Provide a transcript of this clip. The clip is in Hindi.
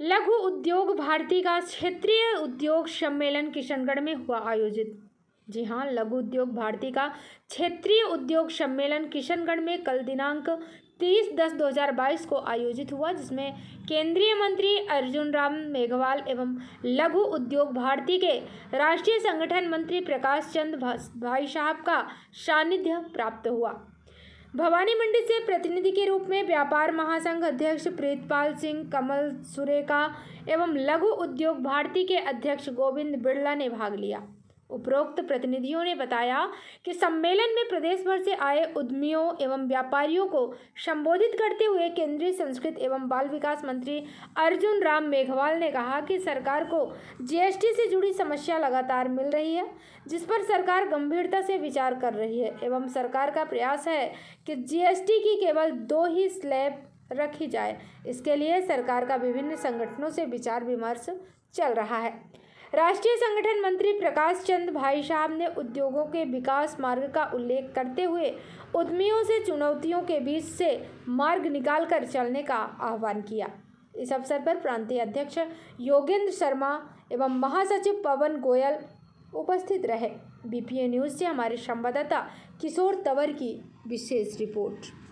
लघु उद्योग भारती का क्षेत्रीय उद्योग सम्मेलन किशनगढ़ में हुआ आयोजित जी हाँ लघु उद्योग भारती का क्षेत्रीय उद्योग सम्मेलन किशनगढ़ में कल दिनांक तीस दस दो हजार बाईस को आयोजित हुआ जिसमें केंद्रीय मंत्री अर्जुन राम मेघवाल एवं लघु उद्योग भारती के राष्ट्रीय संगठन मंत्री प्रकाश चंद भाई साहब का सानिध्य प्राप्त हुआ भवानी मंडी से प्रतिनिधि के रूप में व्यापार महासंघ अध्यक्ष प्रीतपाल सिंह कमल सुरेका एवं लघु उद्योग भारती के अध्यक्ष गोविंद बिड़ला ने भाग लिया उपरोक्त प्रतिनिधियों ने बताया कि सम्मेलन में प्रदेश भर से आए उद्यमियों एवं व्यापारियों को संबोधित करते हुए केंद्रीय संस्कृत एवं बाल विकास मंत्री अर्जुन राम मेघवाल ने कहा कि सरकार को जीएसटी से जुड़ी समस्या लगातार मिल रही है जिस पर सरकार गंभीरता से विचार कर रही है एवं सरकार का प्रयास है कि जीएसटी की केवल दो ही स्लैब रखी जाए इसके लिए सरकार का विभिन्न संगठनों से विचार विमर्श चल रहा है राष्ट्रीय संगठन मंत्री प्रकाश चंद भाई साहब ने उद्योगों के विकास मार्ग का उल्लेख करते हुए उद्यमियों से चुनौतियों के बीच से मार्ग निकालकर चलने का आह्वान किया इस अवसर पर प्रांतीय अध्यक्ष योगेंद्र शर्मा एवं महासचिव पवन गोयल उपस्थित रहे बीपीए न्यूज़ से हमारे संवाददाता किशोर तंवर की विशेष रिपोर्ट